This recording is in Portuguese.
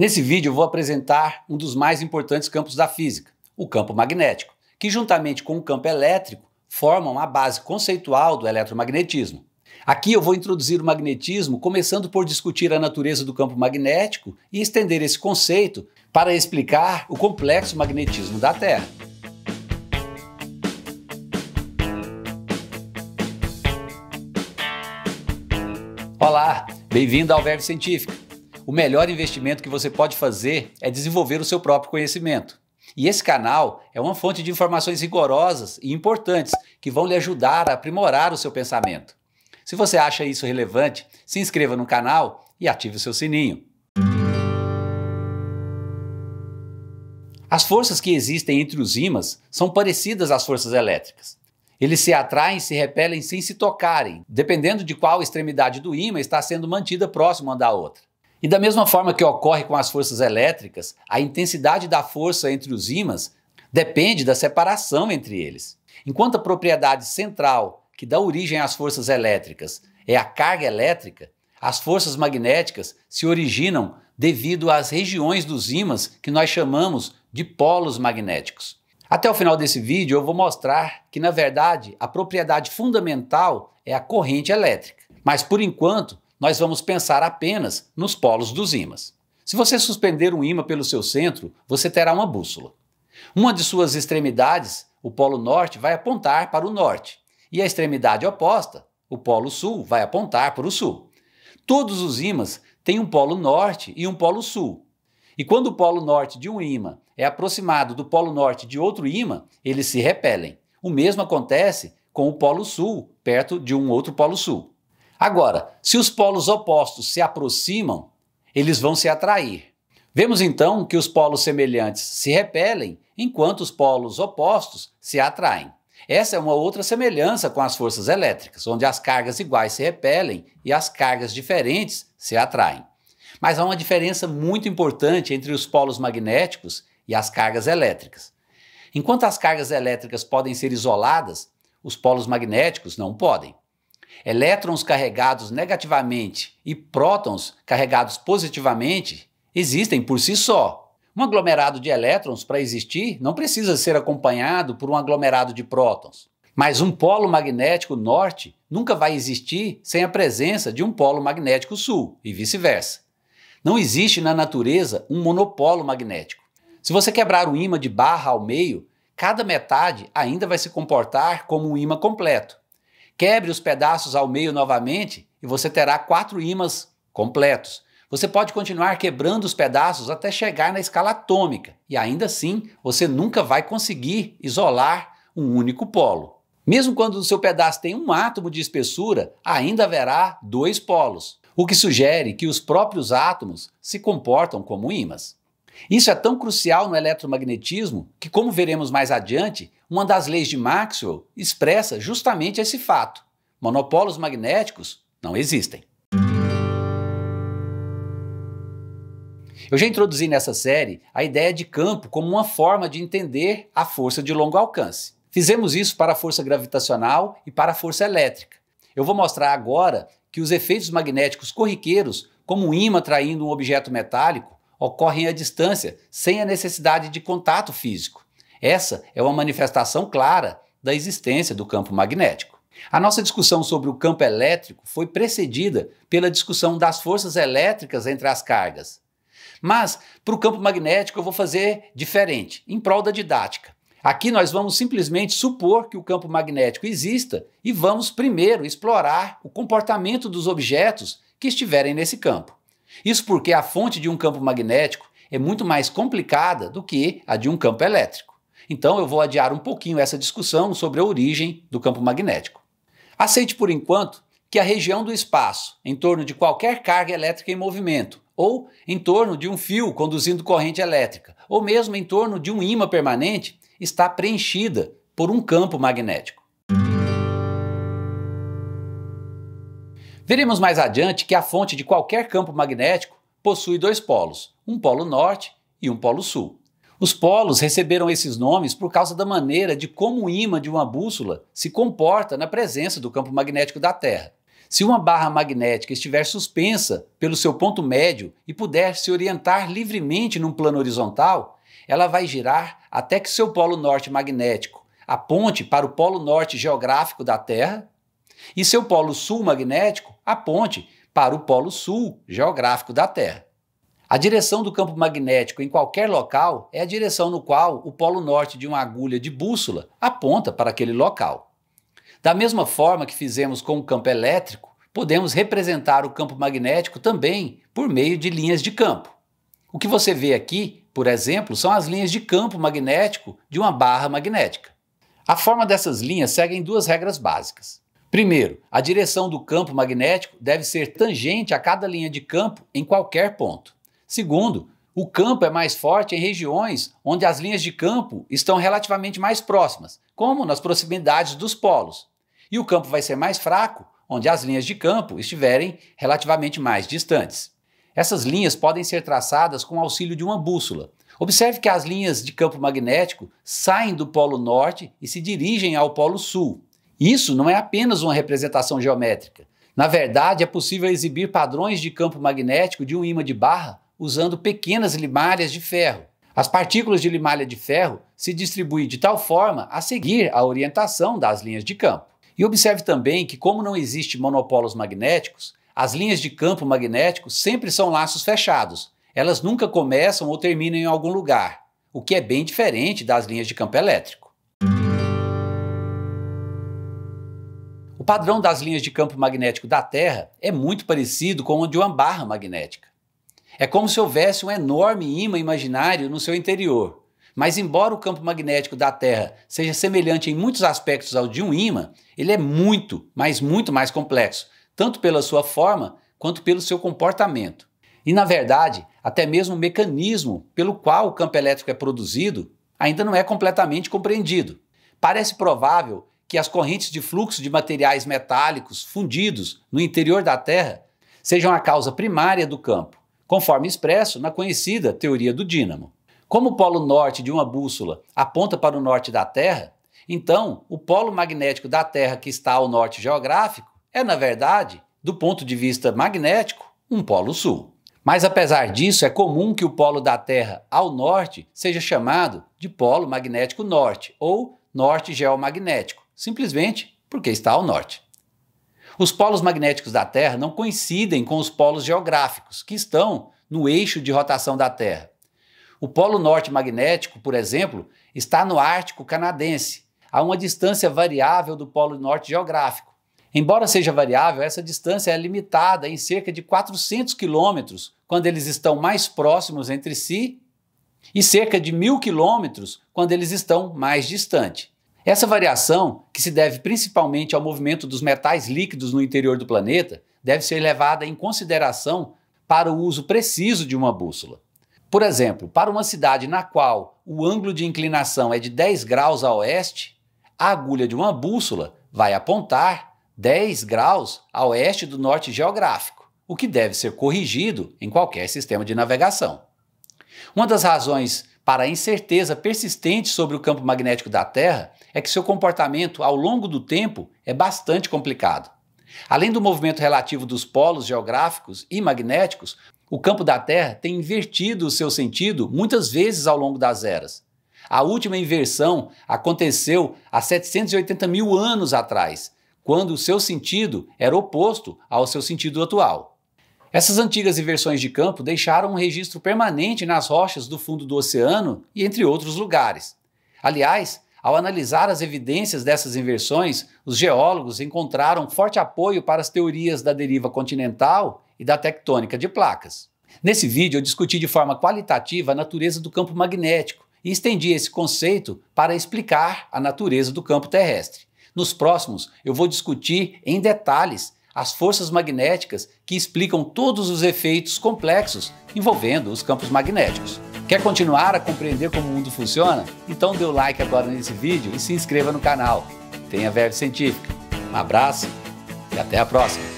Nesse vídeo eu vou apresentar um dos mais importantes campos da física, o campo magnético, que juntamente com o campo elétrico formam a base conceitual do eletromagnetismo. Aqui eu vou introduzir o magnetismo começando por discutir a natureza do campo magnético e estender esse conceito para explicar o complexo magnetismo da Terra. Olá, bem-vindo ao Verbo Científico o melhor investimento que você pode fazer é desenvolver o seu próprio conhecimento. E esse canal é uma fonte de informações rigorosas e importantes que vão lhe ajudar a aprimorar o seu pensamento. Se você acha isso relevante, se inscreva no canal e ative o seu sininho. As forças que existem entre os ímãs são parecidas às forças elétricas. Eles se atraem e se repelem sem se tocarem, dependendo de qual extremidade do ímã está sendo mantida próxima uma da outra. E da mesma forma que ocorre com as forças elétricas, a intensidade da força entre os ímãs depende da separação entre eles. Enquanto a propriedade central que dá origem às forças elétricas é a carga elétrica, as forças magnéticas se originam devido às regiões dos ímãs que nós chamamos de polos magnéticos. Até o final desse vídeo eu vou mostrar que, na verdade, a propriedade fundamental é a corrente elétrica. Mas por enquanto, nós vamos pensar apenas nos polos dos ímãs. Se você suspender um ímã pelo seu centro, você terá uma bússola. Uma de suas extremidades, o polo norte, vai apontar para o norte, e a extremidade oposta, o polo sul, vai apontar para o sul. Todos os ímãs têm um polo norte e um polo sul. E quando o polo norte de um ímã é aproximado do polo norte de outro ímã, eles se repelem. O mesmo acontece com o polo sul, perto de um outro polo sul. Agora, se os polos opostos se aproximam, eles vão se atrair. Vemos então que os polos semelhantes se repelem, enquanto os polos opostos se atraem. Essa é uma outra semelhança com as forças elétricas, onde as cargas iguais se repelem e as cargas diferentes se atraem. Mas há uma diferença muito importante entre os polos magnéticos e as cargas elétricas. Enquanto as cargas elétricas podem ser isoladas, os polos magnéticos não podem elétrons carregados negativamente e prótons carregados positivamente existem por si só. Um aglomerado de elétrons, para existir, não precisa ser acompanhado por um aglomerado de prótons. Mas um polo magnético norte nunca vai existir sem a presença de um polo magnético sul e vice-versa. Não existe na natureza um monopolo magnético. Se você quebrar um ímã de barra ao meio, cada metade ainda vai se comportar como um ímã completo. Quebre os pedaços ao meio novamente e você terá quatro ímãs completos. Você pode continuar quebrando os pedaços até chegar na escala atômica, e ainda assim você nunca vai conseguir isolar um único polo. Mesmo quando o seu pedaço tem um átomo de espessura, ainda haverá dois polos, o que sugere que os próprios átomos se comportam como ímãs. Isso é tão crucial no eletromagnetismo que, como veremos mais adiante, uma das leis de Maxwell expressa justamente esse fato: monopólios magnéticos não existem. Eu já introduzi nessa série a ideia de campo como uma forma de entender a força de longo alcance. Fizemos isso para a força gravitacional e para a força elétrica. Eu vou mostrar agora que os efeitos magnéticos corriqueiros, como um ímã atraindo um objeto metálico, ocorrem à distância, sem a necessidade de contato físico. Essa é uma manifestação clara da existência do campo magnético. A nossa discussão sobre o campo elétrico foi precedida pela discussão das forças elétricas entre as cargas. Mas, para o campo magnético, eu vou fazer diferente, em prol da didática. Aqui nós vamos simplesmente supor que o campo magnético exista e vamos primeiro explorar o comportamento dos objetos que estiverem nesse campo. Isso porque a fonte de um campo magnético é muito mais complicada do que a de um campo elétrico. Então eu vou adiar um pouquinho essa discussão sobre a origem do campo magnético. Aceite por enquanto que a região do espaço em torno de qualquer carga elétrica em movimento, ou em torno de um fio conduzindo corrente elétrica, ou mesmo em torno de um ímã permanente, está preenchida por um campo magnético. Veremos mais adiante que a fonte de qualquer campo magnético possui dois polos, um polo norte e um polo sul. Os polos receberam esses nomes por causa da maneira de como o ímã de uma bússola se comporta na presença do campo magnético da Terra. Se uma barra magnética estiver suspensa pelo seu ponto médio e puder se orientar livremente num plano horizontal, ela vai girar até que seu polo norte magnético aponte para o polo norte geográfico da Terra e seu polo sul magnético aponte para o polo sul geográfico da Terra. A direção do campo magnético em qualquer local é a direção no qual o polo norte de uma agulha de bússola aponta para aquele local. Da mesma forma que fizemos com o campo elétrico, podemos representar o campo magnético também por meio de linhas de campo. O que você vê aqui, por exemplo, são as linhas de campo magnético de uma barra magnética. A forma dessas linhas segue duas regras básicas. Primeiro, a direção do campo magnético deve ser tangente a cada linha de campo em qualquer ponto. Segundo, o campo é mais forte em regiões onde as linhas de campo estão relativamente mais próximas, como nas proximidades dos polos. E o campo vai ser mais fraco onde as linhas de campo estiverem relativamente mais distantes. Essas linhas podem ser traçadas com auxílio de uma bússola. Observe que as linhas de campo magnético saem do polo norte e se dirigem ao polo sul. Isso não é apenas uma representação geométrica. Na verdade, é possível exibir padrões de campo magnético de um ímã de barra usando pequenas limalhas de ferro. As partículas de limalha de ferro se distribuem de tal forma a seguir a orientação das linhas de campo. E observe também que, como não existe monopólos magnéticos, as linhas de campo magnético sempre são laços fechados. Elas nunca começam ou terminam em algum lugar, o que é bem diferente das linhas de campo elétrico. O padrão das linhas de campo magnético da Terra é muito parecido com o de uma barra magnética. É como se houvesse um enorme imã imaginário no seu interior. Mas, embora o campo magnético da Terra seja semelhante em muitos aspectos ao de um imã, ele é muito, mas muito mais complexo, tanto pela sua forma quanto pelo seu comportamento. E, na verdade, até mesmo o mecanismo pelo qual o campo elétrico é produzido ainda não é completamente compreendido. Parece provável que as correntes de fluxo de materiais metálicos fundidos no interior da Terra sejam a causa primária do campo conforme expresso na conhecida teoria do dínamo. Como o polo norte de uma bússola aponta para o norte da Terra, então o polo magnético da Terra que está ao norte geográfico é, na verdade, do ponto de vista magnético, um polo sul. Mas apesar disso, é comum que o polo da Terra ao norte seja chamado de polo magnético norte ou norte geomagnético, simplesmente porque está ao norte. Os polos magnéticos da Terra não coincidem com os polos geográficos, que estão no eixo de rotação da Terra. O polo norte magnético, por exemplo, está no Ártico canadense, a uma distância variável do polo norte geográfico. Embora seja variável, essa distância é limitada em cerca de 400 quilômetros quando eles estão mais próximos entre si e cerca de 1.000 quilômetros quando eles estão mais distantes. Essa variação, que se deve principalmente ao movimento dos metais líquidos no interior do planeta, deve ser levada em consideração para o uso preciso de uma bússola. Por exemplo, para uma cidade na qual o ângulo de inclinação é de 10 graus a oeste, a agulha de uma bússola vai apontar 10 graus a oeste do norte geográfico, o que deve ser corrigido em qualquer sistema de navegação. Uma das razões para a incerteza persistente sobre o campo magnético da Terra é que seu comportamento ao longo do tempo é bastante complicado. Além do movimento relativo dos polos geográficos e magnéticos, o campo da Terra tem invertido o seu sentido muitas vezes ao longo das eras. A última inversão aconteceu há 780 mil anos atrás, quando o seu sentido era oposto ao seu sentido atual. Essas antigas inversões de campo deixaram um registro permanente nas rochas do fundo do oceano e entre outros lugares. Aliás, ao analisar as evidências dessas inversões, os geólogos encontraram forte apoio para as teorias da deriva continental e da tectônica de placas. Nesse vídeo, eu discuti de forma qualitativa a natureza do campo magnético e estendi esse conceito para explicar a natureza do campo terrestre. Nos próximos, eu vou discutir em detalhes as forças magnéticas que explicam todos os efeitos complexos envolvendo os campos magnéticos. Quer continuar a compreender como o mundo funciona? Então dê o like agora nesse vídeo e se inscreva no canal. Tenha verve científica. Um abraço e até a próxima!